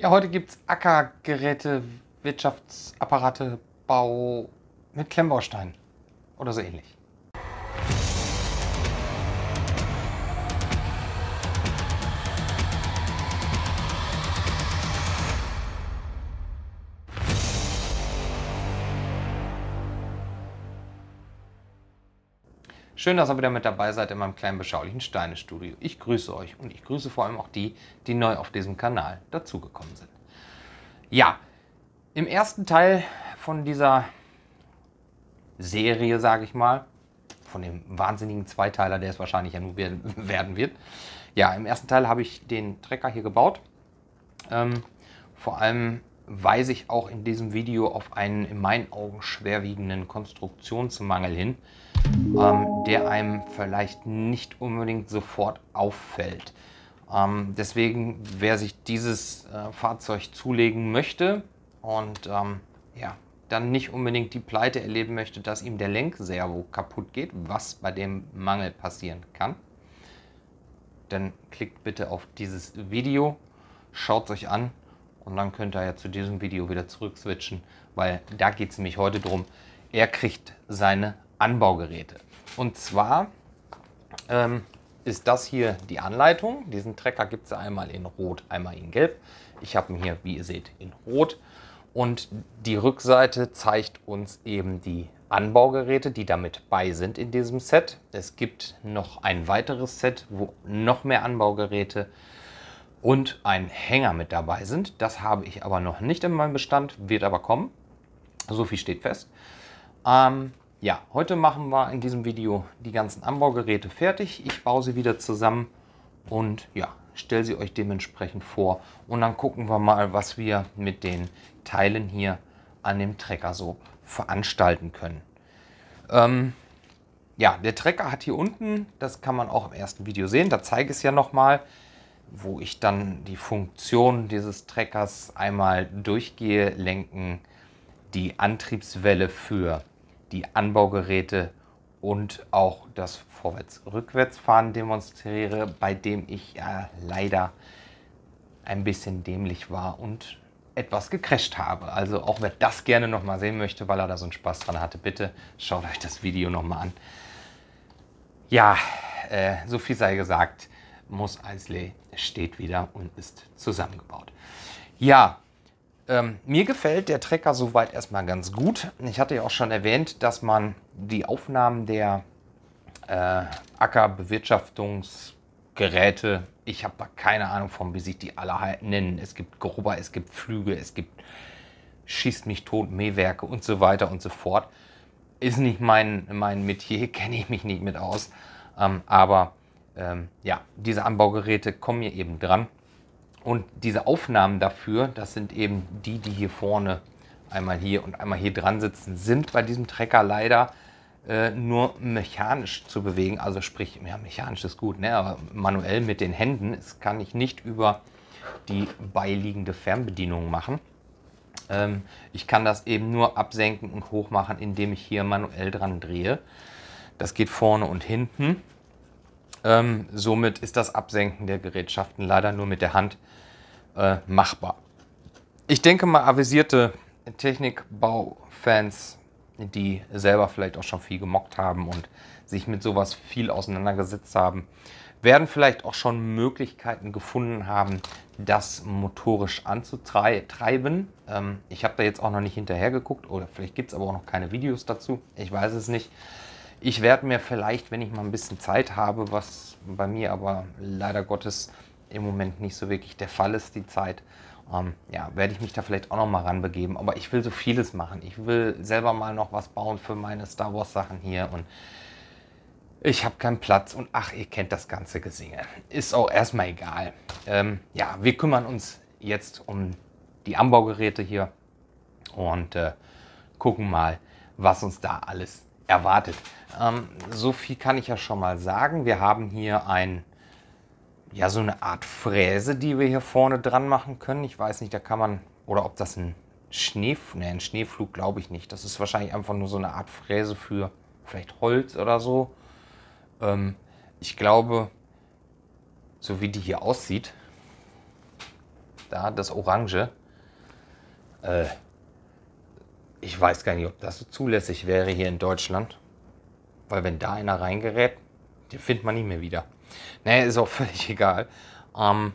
Ja, heute gibt es Ackergeräte, Wirtschaftsapparate, Bau mit Klemmbausteinen oder so ähnlich. Schön, dass ihr wieder mit dabei seid in meinem kleinen beschaulichen Steine-Studio. Ich grüße euch und ich grüße vor allem auch die, die neu auf diesem Kanal dazugekommen sind. Ja, im ersten Teil von dieser Serie, sage ich mal, von dem wahnsinnigen Zweiteiler, der es wahrscheinlich ja nur werden wird. Ja, im ersten Teil habe ich den Trecker hier gebaut. Ähm, vor allem weise ich auch in diesem Video auf einen in meinen Augen schwerwiegenden Konstruktionsmangel hin ähm, der einem vielleicht nicht unbedingt sofort auffällt. Ähm, deswegen, wer sich dieses äh, Fahrzeug zulegen möchte und ähm, ja, dann nicht unbedingt die Pleite erleben möchte, dass ihm der Lenkservo kaputt geht, was bei dem Mangel passieren kann, dann klickt bitte auf dieses Video, schaut es euch an und dann könnt ihr ja zu diesem Video wieder zurück switchen, weil da geht es nämlich heute drum. Er kriegt seine Anbaugeräte. Und zwar ähm, ist das hier die Anleitung. Diesen Trecker gibt es einmal in Rot, einmal in Gelb. Ich habe ihn hier, wie ihr seht, in Rot. Und die Rückseite zeigt uns eben die Anbaugeräte, die damit bei sind in diesem Set. Es gibt noch ein weiteres Set, wo noch mehr Anbaugeräte und ein Hänger mit dabei sind. Das habe ich aber noch nicht in meinem Bestand, wird aber kommen. So viel steht fest. Ähm, ja, heute machen wir in diesem Video die ganzen Anbaugeräte fertig. Ich baue sie wieder zusammen und ja, stelle sie euch dementsprechend vor. Und dann gucken wir mal, was wir mit den Teilen hier an dem Trecker so veranstalten können. Ähm, ja, der Trecker hat hier unten, das kann man auch im ersten Video sehen, da zeige ich es ja nochmal, wo ich dann die Funktion dieses Treckers einmal durchgehe, lenken, die Antriebswelle für die Anbaugeräte und auch das Vorwärts-Rückwärtsfahren demonstriere, bei dem ich ja leider ein bisschen dämlich war und etwas gecrasht habe. Also auch wer das gerne nochmal sehen möchte, weil er da so einen Spaß dran hatte, bitte schaut euch das Video nochmal an. Ja, äh, so viel sei gesagt, Moss Eisley steht wieder und ist zusammengebaut. Ja, ähm, mir gefällt der Trecker soweit erstmal ganz gut. Ich hatte ja auch schon erwähnt, dass man die Aufnahmen der äh, Ackerbewirtschaftungsgeräte, ich habe keine Ahnung von, wie sich die alle nennen. Es gibt Grober, es gibt Flüge, es gibt Schießt mich tot, Mähwerke und so weiter und so fort. Ist nicht mein, mein Metier, kenne ich mich nicht mit aus. Ähm, aber ähm, ja, diese Anbaugeräte kommen mir eben dran. Und diese Aufnahmen dafür, das sind eben die, die hier vorne einmal hier und einmal hier dran sitzen, sind bei diesem Trecker leider äh, nur mechanisch zu bewegen. Also sprich, ja, mechanisch ist gut, ne? aber manuell mit den Händen. Das kann ich nicht über die beiliegende Fernbedienung machen. Ähm, ich kann das eben nur absenken und hochmachen, indem ich hier manuell dran drehe. Das geht vorne und hinten. Ähm, somit ist das Absenken der Gerätschaften leider nur mit der Hand äh, machbar. Ich denke mal, avisierte Technikbaufans, die selber vielleicht auch schon viel gemockt haben und sich mit sowas viel auseinandergesetzt haben, werden vielleicht auch schon Möglichkeiten gefunden haben, das motorisch anzutreiben. Ähm, ich habe da jetzt auch noch nicht hinterher geguckt oder vielleicht gibt es aber auch noch keine Videos dazu. Ich weiß es nicht. Ich werde mir vielleicht, wenn ich mal ein bisschen Zeit habe, was bei mir aber leider Gottes im Moment nicht so wirklich der Fall ist, die Zeit, ähm, ja, werde ich mich da vielleicht auch nochmal ranbegeben. Aber ich will so vieles machen. Ich will selber mal noch was bauen für meine Star Wars Sachen hier und ich habe keinen Platz und ach, ihr kennt das ganze Gesinge. Ist auch erstmal egal. Ähm, ja, wir kümmern uns jetzt um die Anbaugeräte hier und äh, gucken mal, was uns da alles erwartet. Ähm, so viel kann ich ja schon mal sagen. Wir haben hier ein ja, so eine Art Fräse, die wir hier vorne dran machen können. Ich weiß nicht, da kann man, oder ob das ein Schneef, ne, ein Schneeflug glaube ich nicht. Das ist wahrscheinlich einfach nur so eine Art Fräse für vielleicht Holz oder so. Ähm, ich glaube, so wie die hier aussieht, da das Orange, äh, ich weiß gar nicht, ob das so zulässig wäre hier in Deutschland. Weil wenn da einer reingerät, den findet man nicht mehr wieder. Naja, ist auch völlig egal. Ähm,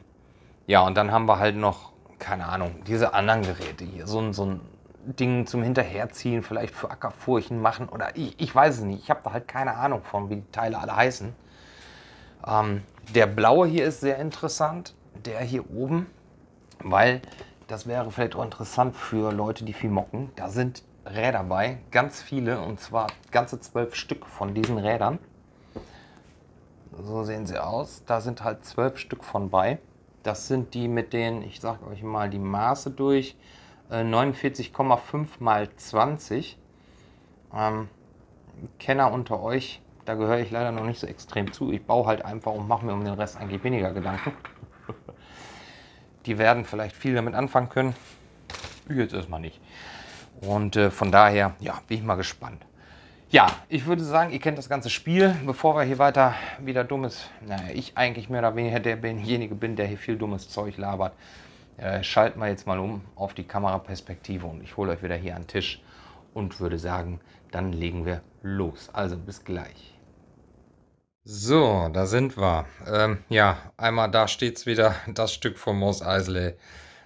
ja, und dann haben wir halt noch, keine Ahnung, diese anderen Geräte hier. So, ein, so ein Ding zum Hinterherziehen, vielleicht für Ackerfurchen machen oder ich, ich weiß es nicht. Ich habe da halt keine Ahnung von, wie die Teile alle heißen. Ähm, der blaue hier ist sehr interessant, der hier oben, weil das wäre vielleicht auch interessant für Leute, die viel mocken. Da sind Räder bei, ganz viele und zwar ganze zwölf Stück von diesen Rädern. So sehen sie aus. Da sind halt zwölf Stück von bei. Das sind die mit den, ich sage euch mal die Maße durch, 49,5 äh, mal 20. Ähm, Kenner unter euch, da gehöre ich leider noch nicht so extrem zu. Ich baue halt einfach und mache mir um den Rest eigentlich weniger Gedanken. die werden vielleicht viel damit anfangen können. Jetzt erstmal nicht. Und äh, von daher, ja, bin ich mal gespannt. Ja, ich würde sagen, ihr kennt das ganze Spiel. Bevor wir hier weiter wieder dummes, naja, ich eigentlich mehr oder weniger derjenige bin, der hier viel dummes Zeug labert, äh, schalten wir jetzt mal um auf die Kameraperspektive und ich hole euch wieder hier an den Tisch und würde sagen, dann legen wir los. Also bis gleich. So, da sind wir. Ähm, ja, einmal da steht es wieder. Das Stück von Moss Eisley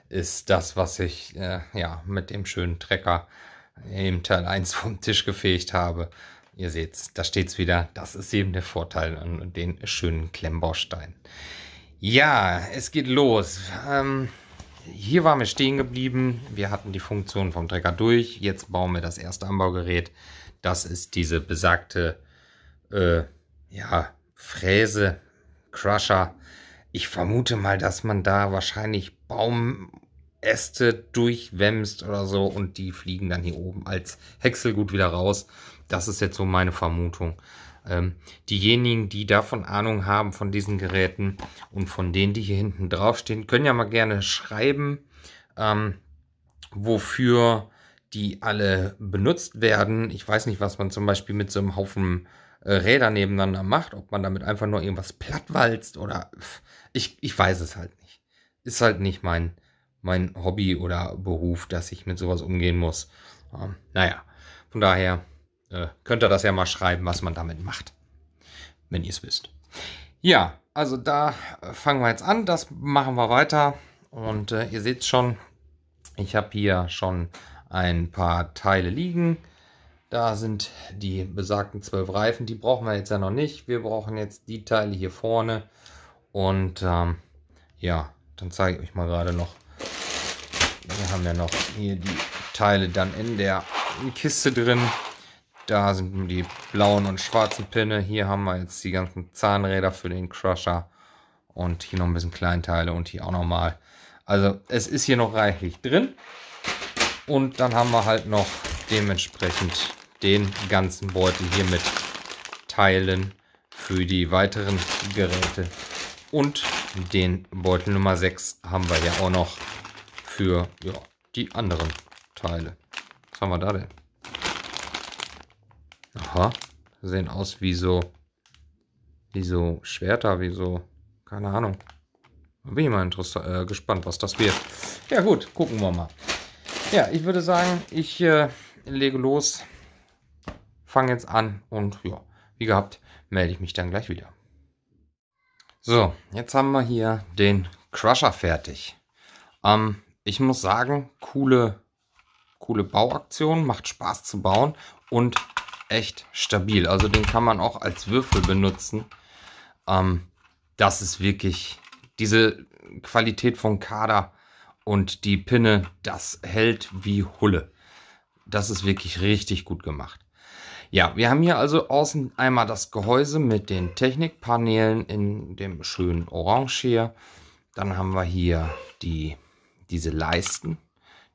ist das, was ich äh, ja mit dem schönen Trecker im Teil 1 vom Tisch gefegt habe. Ihr seht's, da steht es wieder. Das ist eben der Vorteil an den schönen Klemmbausteinen. Ja, es geht los. Ähm, hier waren wir stehen geblieben. Wir hatten die Funktion vom Trecker durch. Jetzt bauen wir das erste Anbaugerät. Das ist diese besagte äh, ja, Fräse, Crusher. Ich vermute mal, dass man da wahrscheinlich Baum Äste durchwämmst oder so und die fliegen dann hier oben als Häckselgut wieder raus. Das ist jetzt so meine Vermutung. Ähm, diejenigen, die davon Ahnung haben von diesen Geräten und von denen, die hier hinten draufstehen, können ja mal gerne schreiben, ähm, wofür die alle benutzt werden. Ich weiß nicht, was man zum Beispiel mit so einem Haufen äh, Räder nebeneinander macht, ob man damit einfach nur irgendwas plattwalzt oder ich, ich weiß es halt nicht. Ist halt nicht mein, mein Hobby oder Beruf, dass ich mit sowas umgehen muss. Ähm, naja, von daher äh, könnt ihr das ja mal schreiben, was man damit macht, wenn ihr es wisst. Ja, also da äh, fangen wir jetzt an, das machen wir weiter und äh, ihr seht schon, ich habe hier schon ein paar Teile liegen. Da sind die besagten zwölf Reifen, die brauchen wir jetzt ja noch nicht. Wir brauchen jetzt die Teile hier vorne und ähm, ja, dann zeige ich euch mal gerade noch, wir haben ja noch hier die Teile dann in der Kiste drin. Da sind die blauen und schwarzen Pinne. Hier haben wir jetzt die ganzen Zahnräder für den Crusher. Und hier noch ein bisschen Kleinteile und hier auch nochmal. Also es ist hier noch reichlich drin. Und dann haben wir halt noch dementsprechend den ganzen Beutel hier mit Teilen für die weiteren Geräte. Und den Beutel Nummer 6 haben wir ja auch noch für ja, die anderen Teile. Was haben wir da denn? Aha, sehen aus wie so, wie so Schwerter, wie so, keine Ahnung. Bin ich mal äh, gespannt, was das wird. Ja gut, gucken wir mal. Ja, ich würde sagen, ich äh, lege los, fange jetzt an und ja, wie gehabt, melde ich mich dann gleich wieder. So, jetzt haben wir hier den Crusher fertig. Ähm, ich muss sagen, coole, coole Bauaktion, macht Spaß zu bauen und echt stabil. Also den kann man auch als Würfel benutzen. Ähm, das ist wirklich diese Qualität von Kader und die Pinne, das hält wie Hulle. Das ist wirklich richtig gut gemacht. Ja, wir haben hier also außen einmal das Gehäuse mit den Technikpaneelen in dem schönen Orange hier. Dann haben wir hier die diese Leisten,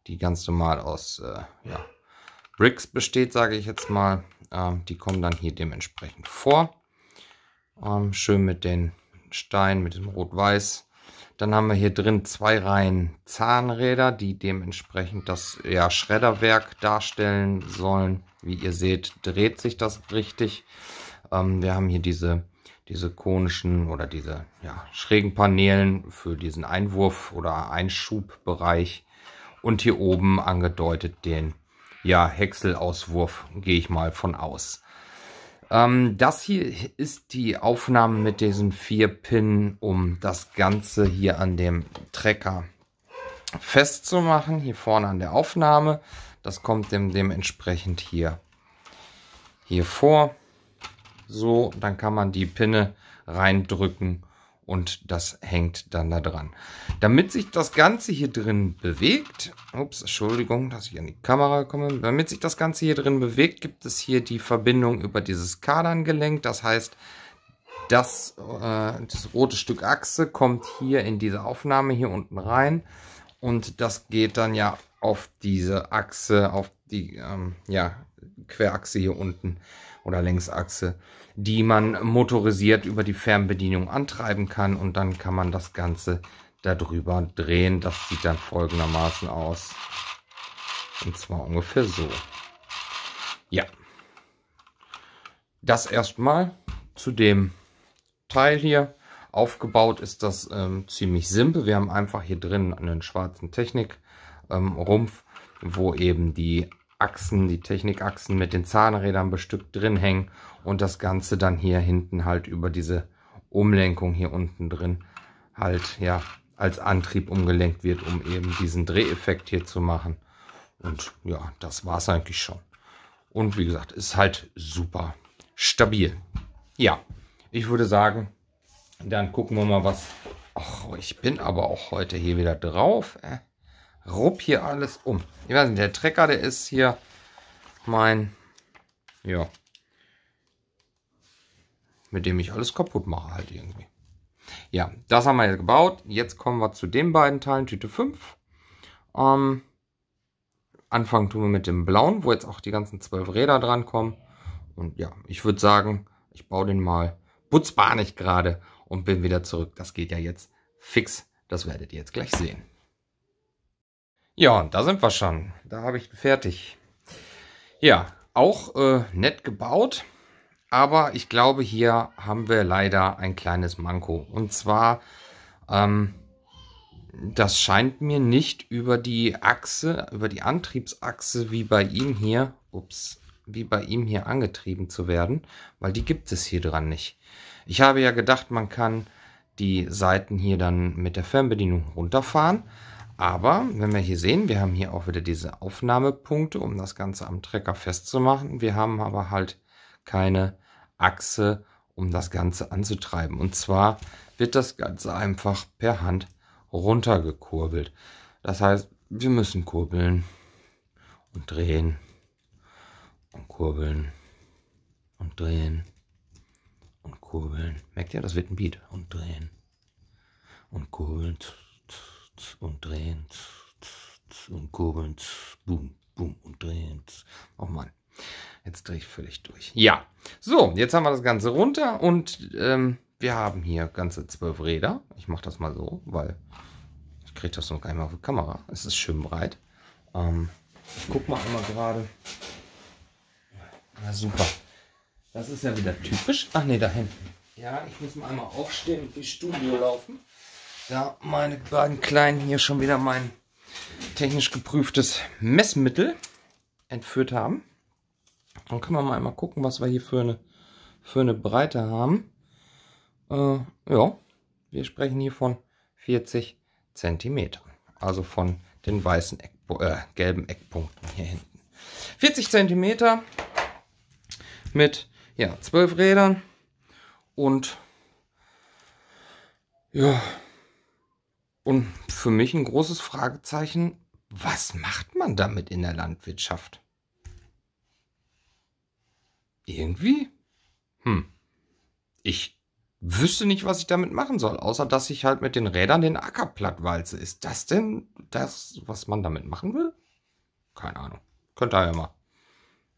die ganz normal aus äh, ja, Bricks besteht, sage ich jetzt mal. Ähm, die kommen dann hier dementsprechend vor. Ähm, schön mit den Steinen, mit dem Rot-Weiß. Dann haben wir hier drin zwei Reihen Zahnräder, die dementsprechend das ja, Schredderwerk darstellen sollen. Wie ihr seht, dreht sich das richtig. Ähm, wir haben hier diese diese konischen oder diese ja, schrägen Paneelen für diesen Einwurf- oder Einschubbereich. Und hier oben angedeutet den ja, Häckselauswurf, gehe ich mal von aus. Ähm, das hier ist die Aufnahme mit diesen vier Pinnen, um das Ganze hier an dem Trecker festzumachen. Hier vorne an der Aufnahme. Das kommt dem, dementsprechend hier, hier vor so, dann kann man die Pinne reindrücken und das hängt dann da dran. Damit sich das Ganze hier drin bewegt, ups, Entschuldigung, dass ich an die Kamera komme, damit sich das Ganze hier drin bewegt, gibt es hier die Verbindung über dieses Kaderngelenk, das heißt, das, äh, das rote Stück Achse kommt hier in diese Aufnahme hier unten rein und das geht dann ja auf diese Achse, auf die ähm, ja, Querachse hier unten oder Längsachse, die man motorisiert über die Fernbedienung antreiben kann und dann kann man das Ganze darüber drehen. Das sieht dann folgendermaßen aus. Und zwar ungefähr so. Ja. Das erstmal zu dem Teil hier. Aufgebaut ist das ähm, ziemlich simpel. Wir haben einfach hier drin einen schwarzen Technik-Rumpf, ähm, wo eben die Achsen, die Technikachsen mit den Zahnrädern bestückt drin hängen und das Ganze dann hier hinten halt über diese Umlenkung hier unten drin halt ja als Antrieb umgelenkt wird, um eben diesen Dreheffekt hier zu machen. Und ja, das war es eigentlich schon. Und wie gesagt, ist halt super stabil. Ja, ich würde sagen, dann gucken wir mal was. Och, ich bin aber auch heute hier wieder drauf. Äh rupp hier alles um. Ich weiß nicht, der Trecker, der ist hier mein, ja, mit dem ich alles kaputt mache halt irgendwie. Ja, das haben wir jetzt gebaut. Jetzt kommen wir zu den beiden Teilen, Tüte 5. Ähm, anfangen tun wir mit dem blauen, wo jetzt auch die ganzen zwölf Räder dran kommen. Und ja, ich würde sagen, ich baue den mal putzbar nicht gerade und bin wieder zurück. Das geht ja jetzt fix. Das werdet ihr jetzt gleich sehen. Ja, und da sind wir schon. Da habe ich fertig. Ja, auch äh, nett gebaut. Aber ich glaube, hier haben wir leider ein kleines Manko. Und zwar, ähm, das scheint mir nicht über die Achse, über die Antriebsachse wie bei ihm hier, ups, wie bei ihm hier angetrieben zu werden, weil die gibt es hier dran nicht. Ich habe ja gedacht, man kann die Seiten hier dann mit der Fernbedienung runterfahren, aber wenn wir hier sehen, wir haben hier auch wieder diese Aufnahmepunkte, um das Ganze am Trecker festzumachen. Wir haben aber halt keine Achse, um das Ganze anzutreiben. Und zwar wird das Ganze einfach per Hand runtergekurbelt. Das heißt, wir müssen kurbeln und drehen und kurbeln und drehen und kurbeln. Merkt ihr, das wird ein Beat. Und drehen und kurbeln und drehen und kurbeln, boom, boom und drehen. Oh Mann, jetzt drehe ich völlig durch. Ja, so, jetzt haben wir das Ganze runter und ähm, wir haben hier ganze zwölf Räder. Ich mache das mal so, weil ich kriege das noch einmal auf die Kamera. Es ist schön breit. Ähm, ich guck mal einmal gerade. Na super. Das ist ja wieder typisch. Ach nee, da hinten. Ja, ich muss mal einmal aufstehen und ins Studio laufen. Da meine beiden Kleinen hier schon wieder mein technisch geprüftes Messmittel entführt haben. Dann können wir mal einmal gucken, was wir hier für eine, für eine Breite haben. Äh, ja, wir sprechen hier von 40 cm. Also von den weißen Eck, äh, gelben Eckpunkten hier hinten. 40 cm mit ja, 12 Rädern und ja, und für mich ein großes Fragezeichen, was macht man damit in der Landwirtschaft? Irgendwie? Hm. Ich wüsste nicht, was ich damit machen soll, außer dass ich halt mit den Rädern den Acker plattwalze. Ist das denn das, was man damit machen will? Keine Ahnung. Könnt ihr ja mal,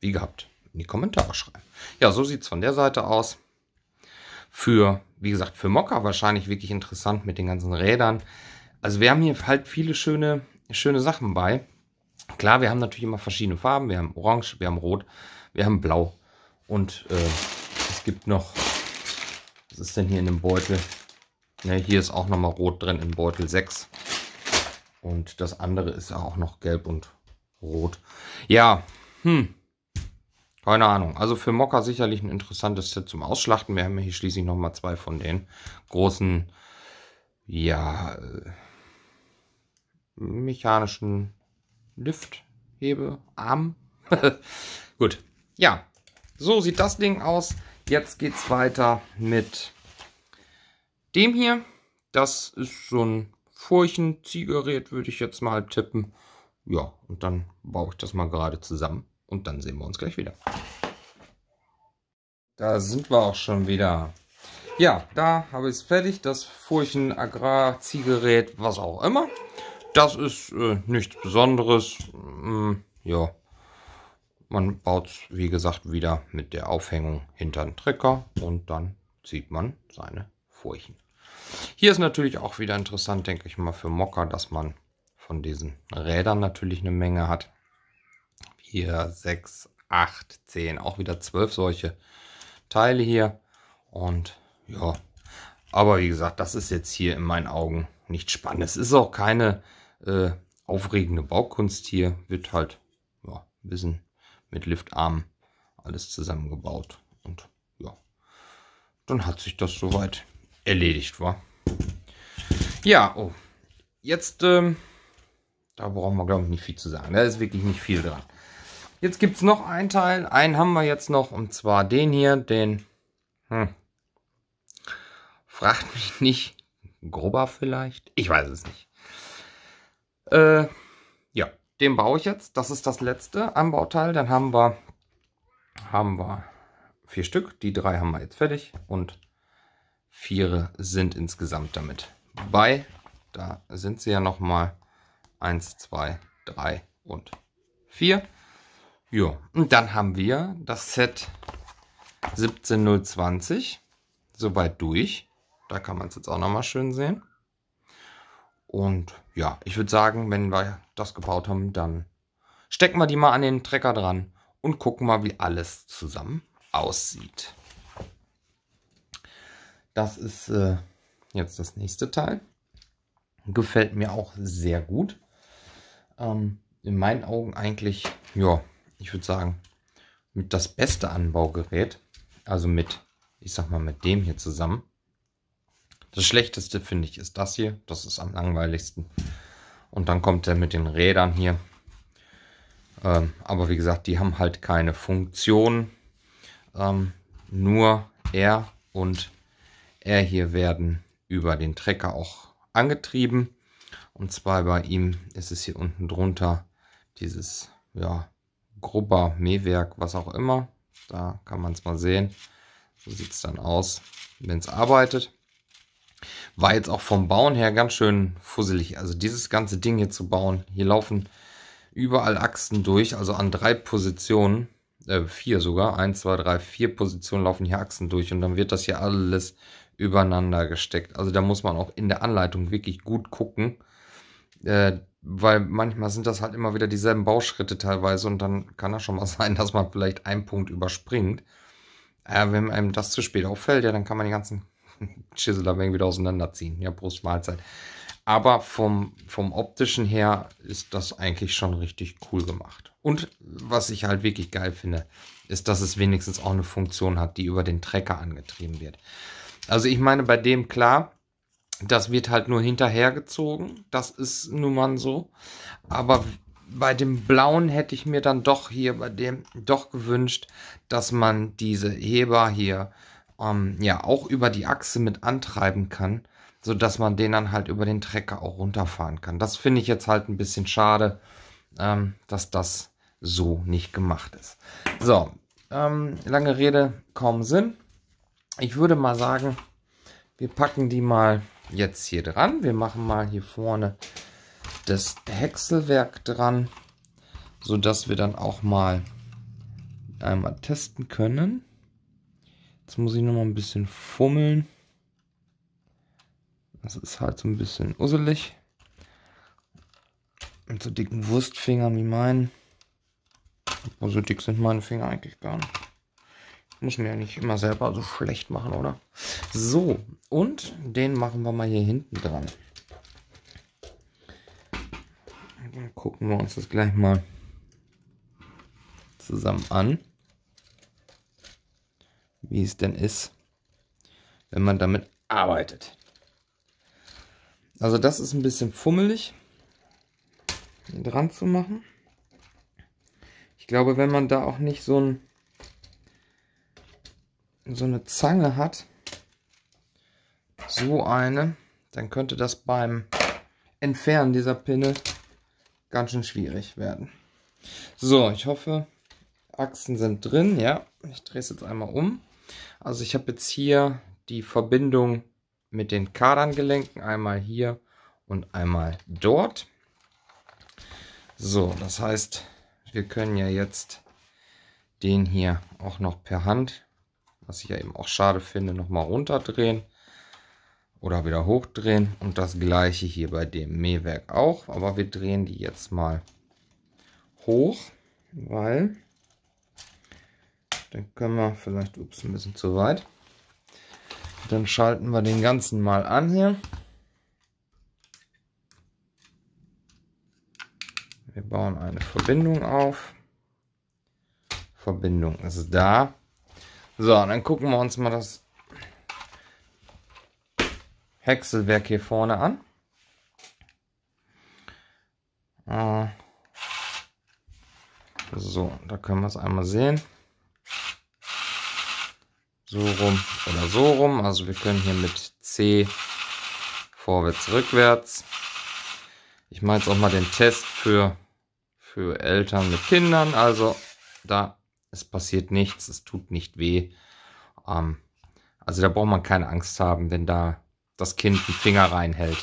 wie gehabt, in die Kommentare schreiben. Ja, so sieht es von der Seite aus. Für wie gesagt, für Mocker wahrscheinlich wirklich interessant mit den ganzen Rädern. Also wir haben hier halt viele schöne, schöne Sachen bei. Klar, wir haben natürlich immer verschiedene Farben. Wir haben Orange, wir haben Rot, wir haben Blau. Und äh, es gibt noch, was ist denn hier in dem Beutel? Ne, hier ist auch nochmal Rot drin im Beutel 6. Und das andere ist auch noch Gelb und Rot. Ja, hm. Keine Ahnung. Also für Mocker sicherlich ein interessantes Set zum Ausschlachten. Wir haben hier schließlich nochmal zwei von den großen, ja, äh, mechanischen Lifthebearmen. Gut. Ja, so sieht das Ding aus. Jetzt geht's weiter mit dem hier. Das ist so ein Furchenziegerät, würde ich jetzt mal tippen. Ja, und dann baue ich das mal gerade zusammen. Und dann sehen wir uns gleich wieder. Da sind wir auch schon wieder. Ja, da habe ich es fertig. Das Furchen Agrar Ziehgerät, was auch immer. Das ist äh, nichts Besonderes. Ähm, ja, man baut es wie gesagt wieder mit der Aufhängung hinter den Trecker und dann zieht man seine Furchen. Hier ist natürlich auch wieder interessant, denke ich mal, für Mocker, dass man von diesen Rädern natürlich eine Menge hat. 4, 6, 8, 10, auch wieder 12 solche Teile hier. Und ja, aber wie gesagt, das ist jetzt hier in meinen Augen nicht spannend. Es ist auch keine äh, aufregende Baukunst hier. Wird halt ja, ein bisschen mit Liftarmen alles zusammengebaut. Und ja, dann hat sich das soweit erledigt, war. Ja, oh. Jetzt, ähm, da brauchen wir, glaube ich, nicht viel zu sagen. Da ist wirklich nicht viel dran. Jetzt gibt es noch einen Teil. Einen haben wir jetzt noch. Und zwar den hier. Den. Hm, fragt mich nicht. Grubber vielleicht? Ich weiß es nicht. Äh, ja, den baue ich jetzt. Das ist das letzte Anbauteil. Dann haben wir, haben wir vier Stück. Die drei haben wir jetzt fertig. Und vier sind insgesamt damit bei. Da sind sie ja nochmal. Eins, zwei, drei und vier. Jo, und dann haben wir das Set 17020 soweit durch. Da kann man es jetzt auch nochmal schön sehen. Und ja, ich würde sagen, wenn wir das gebaut haben, dann stecken wir die mal an den Trecker dran und gucken mal, wie alles zusammen aussieht. Das ist äh, jetzt das nächste Teil. Gefällt mir auch sehr gut. Ähm, in meinen Augen eigentlich, ja, ich würde sagen, mit das beste Anbaugerät, also mit, ich sag mal, mit dem hier zusammen. Das schlechteste finde ich ist das hier, das ist am langweiligsten. Und dann kommt der mit den Rädern hier. Ähm, aber wie gesagt, die haben halt keine Funktion. Ähm, nur er und er hier werden über den Trecker auch angetrieben. Und zwar bei ihm ist es hier unten drunter dieses, ja, Grubber, Mähwerk, was auch immer. Da kann man es mal sehen. So sieht es dann aus, wenn es arbeitet. War jetzt auch vom Bauen her ganz schön fusselig. Also dieses ganze Ding hier zu bauen. Hier laufen überall Achsen durch, also an drei Positionen. Äh, vier sogar. Eins, zwei, drei, vier Positionen laufen hier Achsen durch. Und dann wird das hier alles übereinander gesteckt. Also da muss man auch in der Anleitung wirklich gut gucken, äh, weil manchmal sind das halt immer wieder dieselben Bauschritte teilweise und dann kann das schon mal sein, dass man vielleicht einen Punkt überspringt. Äh, wenn einem das zu spät auffällt, ja, dann kann man die ganzen Chiseler wieder auseinanderziehen. Ja, Mahlzeit. Aber vom, vom optischen her ist das eigentlich schon richtig cool gemacht. Und was ich halt wirklich geil finde, ist, dass es wenigstens auch eine Funktion hat, die über den Trecker angetrieben wird. Also ich meine, bei dem klar, das wird halt nur hinterhergezogen. Das ist nun mal so. Aber bei dem blauen hätte ich mir dann doch hier bei dem doch gewünscht, dass man diese Heber hier ähm, ja auch über die Achse mit antreiben kann, so dass man den dann halt über den Trecker auch runterfahren kann. Das finde ich jetzt halt ein bisschen schade, ähm, dass das so nicht gemacht ist. So, ähm, lange Rede, kaum Sinn. Ich würde mal sagen, wir packen die mal jetzt hier dran. Wir machen mal hier vorne das Häckselwerk dran, so dass wir dann auch mal einmal testen können. Jetzt muss ich noch mal ein bisschen fummeln. Das ist halt so ein bisschen usselig. Mit so dicken Wurstfingern wie meinen. Aber so dick sind meine Finger eigentlich gar nicht. Muss man ja nicht immer selber so schlecht machen, oder? So, und den machen wir mal hier hinten dran. Dann gucken wir uns das gleich mal zusammen an, wie es denn ist, wenn man damit arbeitet. Also das ist ein bisschen fummelig dran zu machen. Ich glaube, wenn man da auch nicht so ein so eine Zange hat, so eine, dann könnte das beim Entfernen dieser Pinne ganz schön schwierig werden. So, ich hoffe, Achsen sind drin. Ja, ich drehe es jetzt einmal um. Also ich habe jetzt hier die Verbindung mit den Kardangelenken, einmal hier und einmal dort. So, das heißt, wir können ja jetzt den hier auch noch per Hand was ich ja eben auch schade finde, nochmal runterdrehen oder wieder hochdrehen. Und das gleiche hier bei dem Mähwerk auch. Aber wir drehen die jetzt mal hoch, weil dann können wir vielleicht, ups, ein bisschen zu weit. Dann schalten wir den ganzen mal an hier. Wir bauen eine Verbindung auf. Verbindung ist da. So, dann gucken wir uns mal das Häckselwerk hier vorne an. Äh, so, da können wir es einmal sehen. So rum oder so rum. Also wir können hier mit C vorwärts, rückwärts. Ich mache jetzt auch mal den Test für, für Eltern mit Kindern. Also da es passiert nichts, es tut nicht weh. Ähm, also da braucht man keine Angst haben, wenn da das Kind einen Finger reinhält.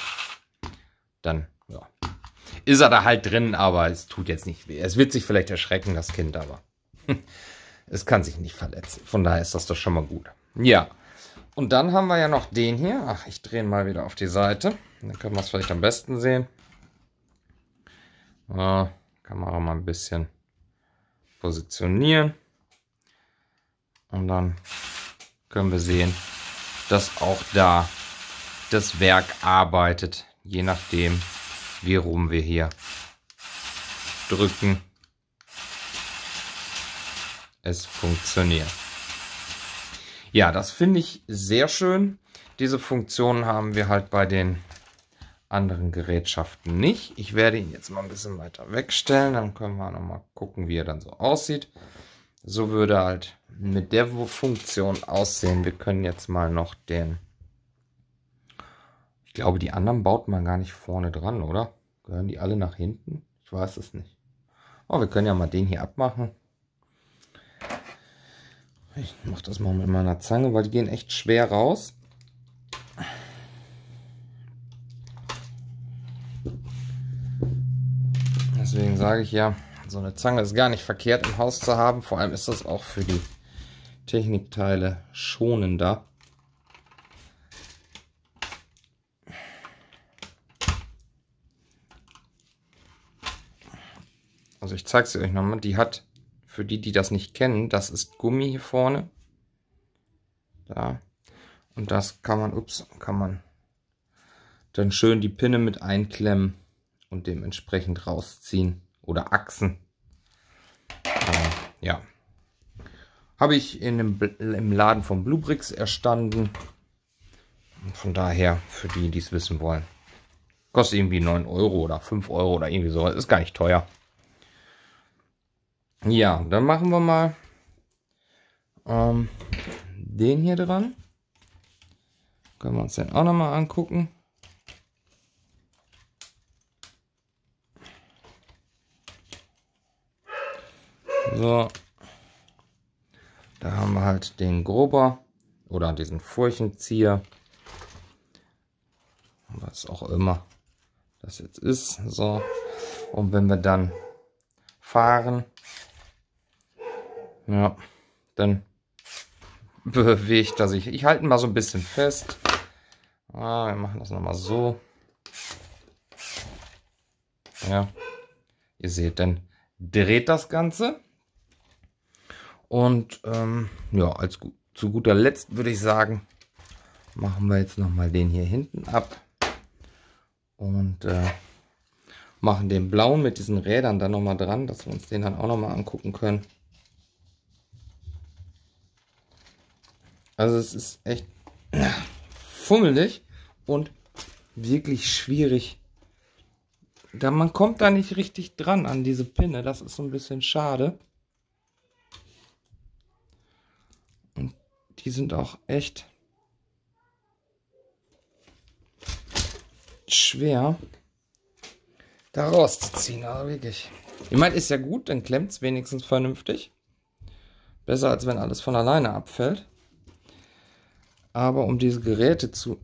Dann ja, ist er da halt drin, aber es tut jetzt nicht weh. Es wird sich vielleicht erschrecken, das Kind, aber es kann sich nicht verletzen. Von daher ist das doch schon mal gut. Ja, und dann haben wir ja noch den hier. Ach, ich drehe mal wieder auf die Seite. Dann können wir es vielleicht am besten sehen. Äh, Kamera mal ein bisschen positionieren. Und dann können wir sehen, dass auch da das Werk arbeitet, je nachdem, wie rum wir hier drücken. Es funktioniert. Ja, das finde ich sehr schön. Diese Funktion haben wir halt bei den anderen Gerätschaften nicht. Ich werde ihn jetzt mal ein bisschen weiter wegstellen, dann können wir nochmal gucken, wie er dann so aussieht so würde halt mit der Funktion aussehen. Wir können jetzt mal noch den... Ich glaube, die anderen baut man gar nicht vorne dran, oder? Gehören die alle nach hinten? Ich weiß es nicht. Oh, wir können ja mal den hier abmachen. Ich mache das mal mit meiner Zange, weil die gehen echt schwer raus. Deswegen sage ich ja, so eine Zange ist gar nicht verkehrt im Haus zu haben. Vor allem ist das auch für die Technikteile schonender. Also ich zeige sie euch nochmal. Die hat, für die, die das nicht kennen, das ist Gummi hier vorne. Da. Und das kann man, ups, kann man dann schön die Pinne mit einklemmen und dementsprechend rausziehen oder Achsen. Äh, ja. Habe ich in dem, im Laden von Bluebricks erstanden. Von daher, für die, die es wissen wollen. Kostet irgendwie 9 Euro oder 5 Euro oder irgendwie so. Ist gar nicht teuer. Ja, dann machen wir mal ähm, den hier dran. Können wir uns den auch nochmal angucken. So. Da haben wir halt den Grober oder diesen Furchenzieher. Was auch immer das jetzt ist. So. Und wenn wir dann fahren, ja, dann bewegt er sich. Ich halte ihn mal so ein bisschen fest. Ah, wir machen das nochmal so. Ja. Ihr seht, dann dreht das Ganze. Und ähm, ja, als, zu guter Letzt würde ich sagen, machen wir jetzt nochmal den hier hinten ab. Und äh, machen den blauen mit diesen Rädern dann nochmal dran, dass wir uns den dann auch nochmal angucken können. Also es ist echt fummelig und wirklich schwierig. Da man kommt da nicht richtig dran an diese Pinne. Das ist so ein bisschen schade. die sind auch echt schwer da rauszuziehen. Also wirklich. Ich meine, ist ja gut, dann klemmt es wenigstens vernünftig. Besser als wenn alles von alleine abfällt. Aber um diese Geräte zu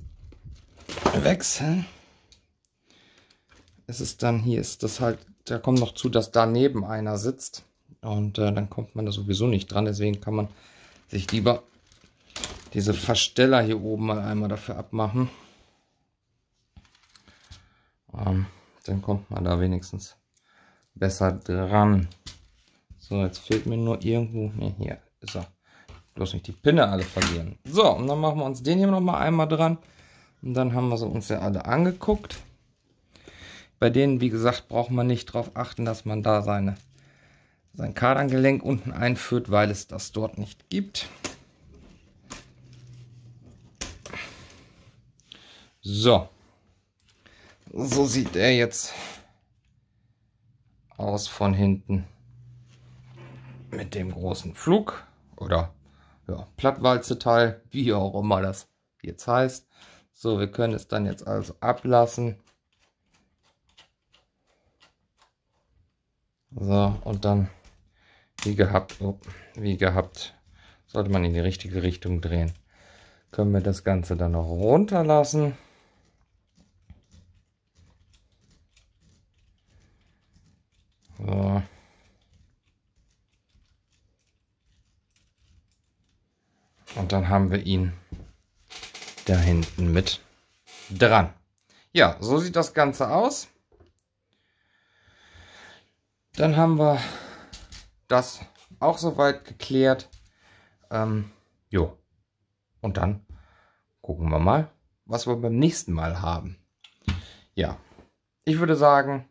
wechseln, ist es dann, hier ist das halt, da kommt noch zu, dass daneben einer sitzt. Und äh, dann kommt man da sowieso nicht dran. Deswegen kann man sich lieber diese Versteller hier oben mal einmal dafür abmachen. Ähm, dann kommt man da wenigstens besser dran. So, jetzt fehlt mir nur irgendwo. Ne, hier ist er. Bloß nicht die Pinne alle verlieren. So, und dann machen wir uns den hier nochmal einmal dran. Und dann haben wir sie uns ja alle angeguckt. Bei denen, wie gesagt, braucht man nicht darauf achten, dass man da seine, sein Kardangelenk unten einführt, weil es das dort nicht gibt. So. So sieht er jetzt aus von hinten. Mit dem großen Flug oder ja, Plattwalzeteil, wie auch immer das jetzt heißt. So, wir können es dann jetzt also ablassen. So, und dann, wie gehabt, oh, wie gehabt, sollte man in die richtige Richtung drehen. Können wir das Ganze dann noch runterlassen. So. Und dann haben wir ihn da hinten mit dran. Ja, so sieht das Ganze aus. Dann haben wir das auch soweit geklärt. Ähm, jo. Und dann gucken wir mal, was wir beim nächsten Mal haben. Ja, ich würde sagen,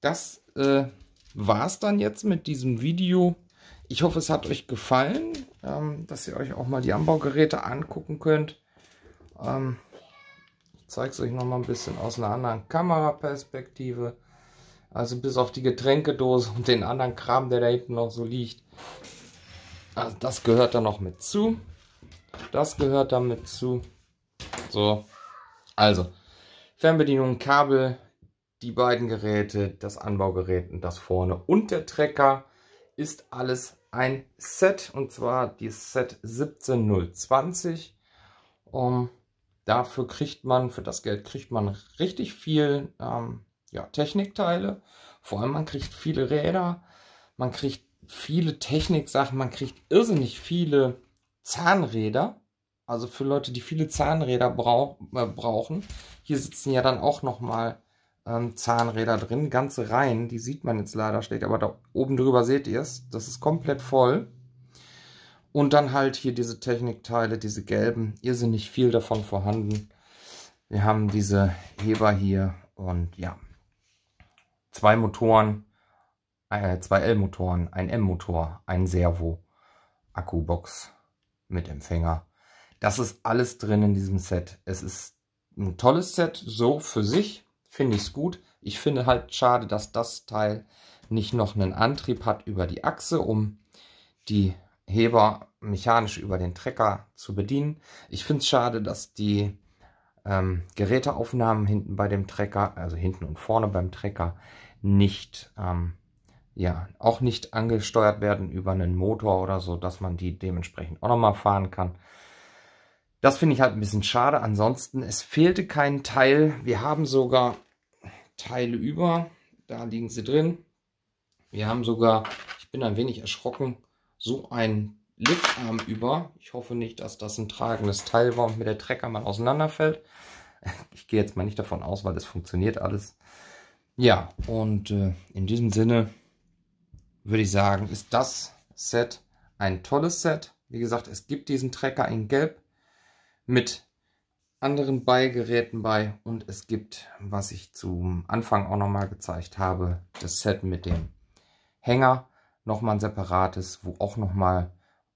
das äh, war es dann jetzt mit diesem Video. Ich hoffe, es hat euch gefallen, ähm, dass ihr euch auch mal die Anbaugeräte angucken könnt. Ähm, ich zeige es euch noch mal ein bisschen aus einer anderen Kameraperspektive. Also bis auf die Getränkedose und den anderen Kram, der da hinten noch so liegt. Also das gehört da noch mit zu. Das gehört da mit zu. So. Also. Fernbedienung, Kabel, die beiden Geräte, das Anbaugerät und das vorne und der Trecker ist alles ein Set und zwar die Set 17020. Um, ähm, dafür kriegt man, für das Geld kriegt man richtig viel ähm, ja, Technikteile. Vor allem man kriegt viele Räder, man kriegt viele Techniksachen, man kriegt irrsinnig viele Zahnräder. Also für Leute, die viele Zahnräder brauch, äh, brauchen. Hier sitzen ja dann auch nochmal mal ähm, Zahnräder drin, ganze Reihen. Die sieht man jetzt leider schlecht, aber da oben drüber seht ihr es. Das ist komplett voll. Und dann halt hier diese Technikteile, diese gelben. Irrsinnig viel davon vorhanden. Wir haben diese Heber hier und ja, zwei Motoren, äh, zwei L-Motoren, ein M-Motor, ein Servo, Akkubox mit Empfänger. Das ist alles drin in diesem Set. Es ist ein tolles Set, so für sich finde ich es gut. Ich finde halt schade, dass das Teil nicht noch einen Antrieb hat über die Achse, um die Heber mechanisch über den Trecker zu bedienen. Ich finde es schade, dass die ähm, Geräteaufnahmen hinten bei dem Trecker, also hinten und vorne beim Trecker, nicht, ähm, ja, auch nicht angesteuert werden über einen Motor oder so, dass man die dementsprechend auch nochmal fahren kann. Das finde ich halt ein bisschen schade. Ansonsten, es fehlte kein Teil. Wir haben sogar Teile über. Da liegen sie drin. Wir haben sogar, ich bin ein wenig erschrocken, so einen Liftarm über. Ich hoffe nicht, dass das ein tragendes Teil war und mir der Trecker mal auseinanderfällt. Ich gehe jetzt mal nicht davon aus, weil das funktioniert alles. Ja, und äh, in diesem Sinne würde ich sagen, ist das Set ein tolles Set. Wie gesagt, es gibt diesen Trecker in Gelb mit anderen Beigeräten bei und es gibt, was ich zum Anfang auch nochmal gezeigt habe, das Set mit dem Hänger, nochmal ein separates, wo auch nochmal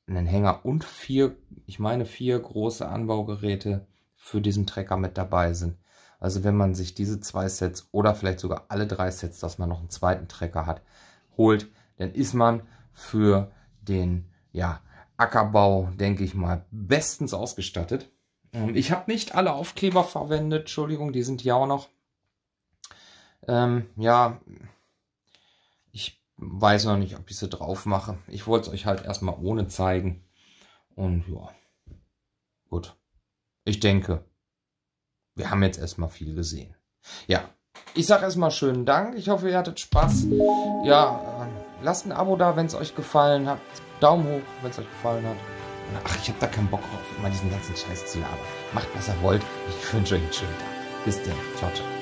einen Hänger und vier, ich meine vier große Anbaugeräte für diesen Trecker mit dabei sind. Also wenn man sich diese zwei Sets oder vielleicht sogar alle drei Sets, dass man noch einen zweiten Trecker hat, holt, dann ist man für den ja, Ackerbau, denke ich mal, bestens ausgestattet. Ähm, mhm. ich habe nicht alle Aufkleber verwendet, Entschuldigung, die sind hier auch noch. Ähm, ja, ich weiß noch nicht, ob ich sie drauf mache. Ich wollte es euch halt erstmal ohne zeigen. Und ja, gut. Ich denke, wir haben jetzt erstmal viel gesehen. Ja, ich sage erstmal schönen Dank. Ich hoffe, ihr hattet Spaß. Ja, äh, lasst ein Abo da, wenn es euch gefallen hat. Daumen hoch, wenn es euch gefallen hat ach, ich habe da keinen Bock drauf, immer diesen ganzen Scheiß zu labern. Macht, was ihr wollt. Ich wünsche euch einen schönen Tag. Bis dann. Ciao, ciao.